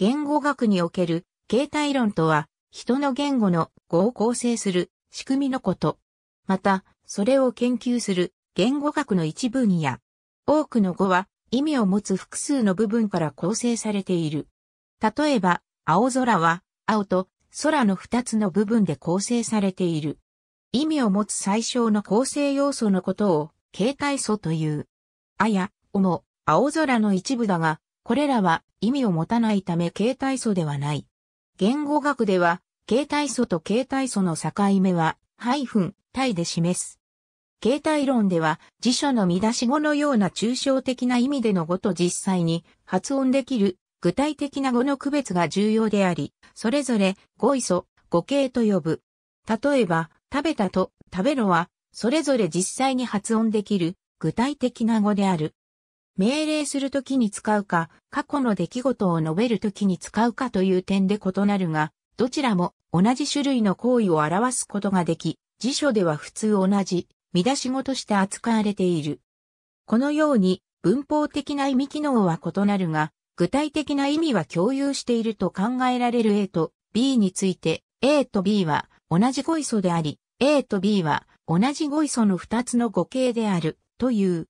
言語学における形態論とは、人の言語の語を構成する仕組みのこと。また、それを研究する言語学の一分野。多くの語は意味を持つ複数の部分から構成されている。例えば、青空は、青と空の二つの部分で構成されている。意味を持つ最小の構成要素のことを、形態素という。あや、おも、青空の一部だが、これらは意味を持たないため形態素ではない。言語学では、形態素と形態素の境目は、ハイフン、体で示す。形態論では、辞書の見出し語のような抽象的な意味での語と実際に発音できる具体的な語の区別が重要であり、それぞれ語位素、語形と呼ぶ。例えば、食べたと食べろは、それぞれ実際に発音できる具体的な語である。命令するときに使うか、過去の出来事を述べるときに使うかという点で異なるが、どちらも同じ種類の行為を表すことができ、辞書では普通同じ、見出し語として扱われている。このように、文法的な意味機能は異なるが、具体的な意味は共有していると考えられる A と B について、A と B は同じ語彙素であり、A と B は同じ語彙素の2つの語形であるという。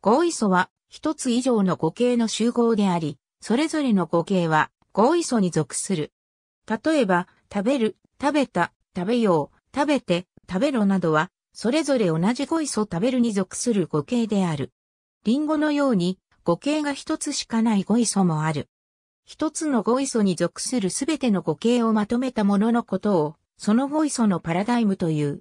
語彙素は一つ以上の語形の集合であり、それぞれの語形は合意素に属する。例えば、食べる、食べた、食べよう、食べて、食べろなどは、それぞれ同じ語彙素食べるに属する語形である。リンゴのように、語形が一つしかない語彙素もある。一つの語彙素に属するすべての語形をまとめたもののことを、その語彙素のパラダイムという。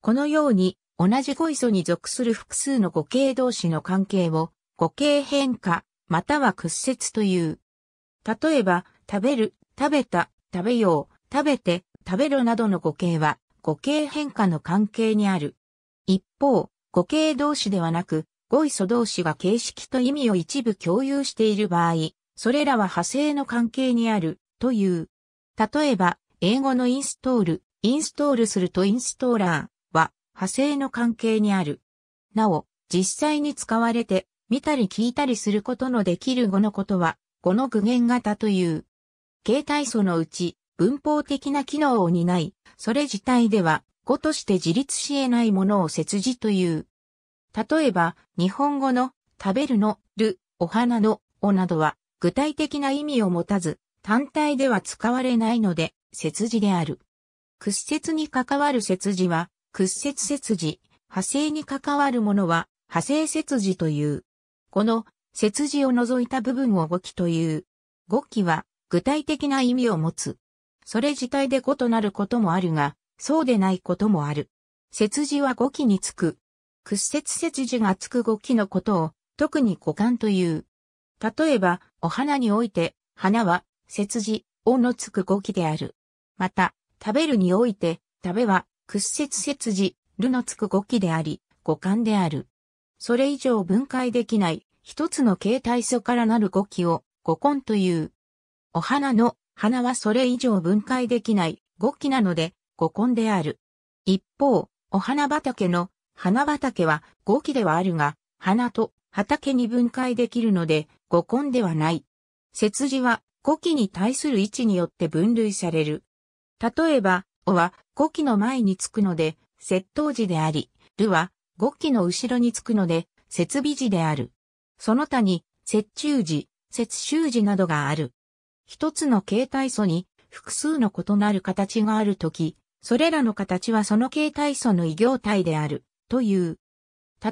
このように、同じ語彙素に属する複数の語形同士の関係を、語形変化、または屈折という。例えば、食べる、食べた、食べよう、食べて、食べるなどの語形は、語形変化の関係にある。一方、語形同士ではなく、語位素同士が形式と意味を一部共有している場合、それらは派生の関係にある、という。例えば、英語のインストール、インストールするとインストーラーは派生の関係にある。なお、実際に使われて見たり聞いたりすることのできる語のことは、語の具現型という。形態素のうち、文法的な機能を担い、それ自体では、語として自立し得ないものを切字という。例えば、日本語の、食べるの、る、お花の、おなどは、具体的な意味を持たず、単体では使われないので、切字である。屈折に関わる切字は、屈折切字、派生に関わるものは、派生切字という。この、節字を除いた部分を語気という。語記は、具体的な意味を持つ。それ自体で異なることもあるが、そうでないこともある。節字は語記につく。屈折節字がつく語記のことを、特に五感という。例えば、お花において、花は、節字、をのつく語記である。また、食べるにおいて、食べは、屈折節字、るのつく語記であり、五感である。それ以上分解できない一つの形態素からなる語気を語根という。お花の花はそれ以上分解できない語気なので語根である。一方、お花畑の花畑は語気ではあるが、花と畑に分解できるので語根ではない。節字は語気に対する位置によって分類される。例えば、おは語気の前につくので、窃盗時であり、るは5機の後ろにつくので、設備時である。その他に、接中時、接収時などがある。一つの形態素に複数の異なる形があるとき、それらの形はその形態素の異形態である、という。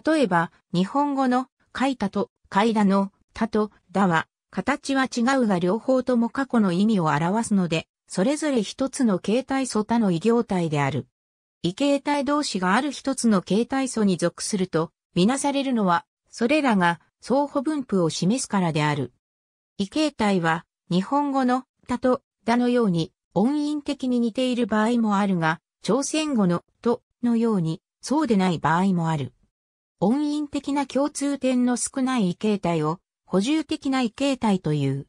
例えば、日本語の、書いたと、階段の、たと、だは、形は違うが両方とも過去の意味を表すので、それぞれ一つの形態素他の異形態である。異形態同士がある一つの形態素に属すると、みなされるのは、それらが相互分布を示すからである。異形態は、日本語の、たと、だのように、音韻的に似ている場合もあるが、朝鮮語の、と、のように、そうでない場合もある。音韻的な共通点の少ない異形態を、補充的な異形態という。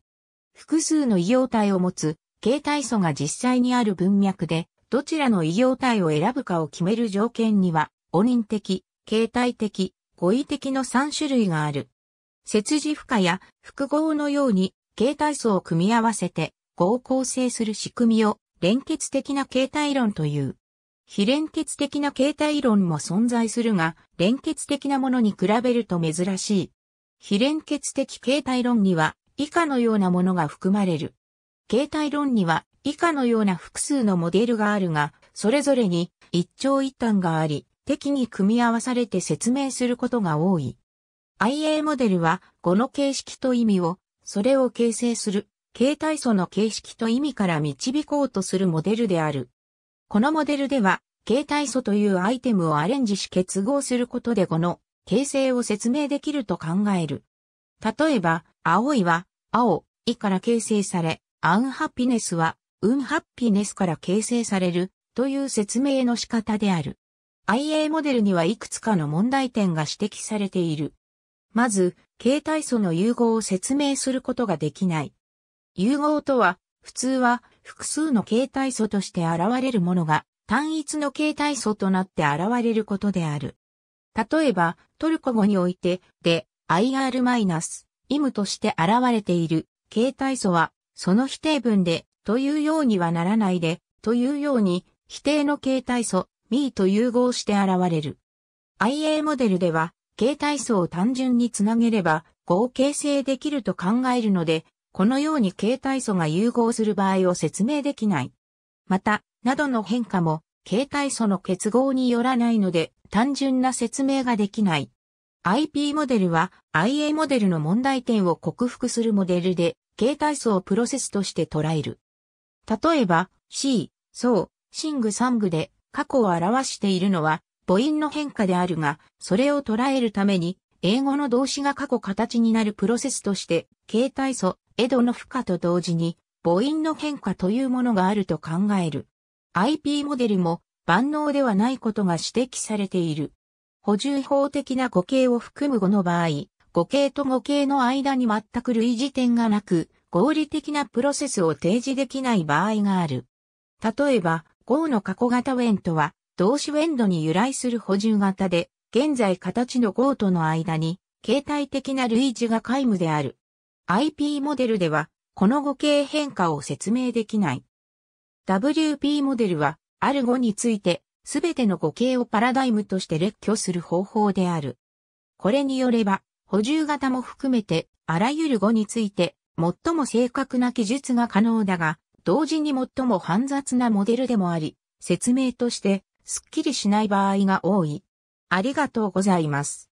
複数の異様体を持つ、形態素が実際にある文脈で、どちらの異業体を選ぶかを決める条件には、お人的、形態的、語彙的の3種類がある。切字負荷や複合のように形態層を組み合わせて合を構成する仕組みを連結的な形態論という。非連結的な形態論も存在するが、連結的なものに比べると珍しい。非連結的形態論には以下のようなものが含まれる。形態論には以下のような複数のモデルがあるが、それぞれに一長一短があり、適に組み合わされて説明することが多い。IA モデルは語の形式と意味を、それを形成する、形態素の形式と意味から導こうとするモデルである。このモデルでは、形態素というアイテムをアレンジし結合することで語の形成を説明できると考える。例えば、青いは、青、いから形成され、アンハピネスは、ウンハッピネスから形成されるという説明の仕方である。IA モデルにはいくつかの問題点が指摘されている。まず、形態素の融合を説明することができない。融合とは、普通は複数の形態素として現れるものが単一の形態素となって現れることである。例えば、トルコ語において、で、ir-im として現れている形態素は、その否定文でというようにはならないで、というように、否定の形態素、ミーと融合して現れる。IA モデルでは、形態素を単純につなげれば、合形成できると考えるので、このように形態素が融合する場合を説明できない。また、などの変化も、形態素の結合によらないので、単純な説明ができない。IP モデルは IA モデルの問題点を克服するモデルで、形態素をプロセスとして捉える。例えば、C、そう、シングサングで過去を表しているのは母音の変化であるが、それを捉えるために、英語の動詞が過去形になるプロセスとして、携帯素、エドの負荷と同時に、母音の変化というものがあると考える。IP モデルも万能ではないことが指摘されている。補充法的な語形を含む語の場合、語形と語形の間に全く類似点がなく、合理的なプロセスを提示できない場合がある。例えば、GO の過去型ウェントは、動詞ウェンドに由来する補充型で、現在形の GO との間に、形態的な類似が皆無である。IP モデルでは、この語形変化を説明できない。WP モデルは、ある語について、すべての語形をパラダイムとして列挙する方法である。これによれば、補充型も含めて、あらゆる語について、最も正確な記述が可能だが、同時に最も煩雑なモデルでもあり、説明として、すっきりしない場合が多い。ありがとうございます。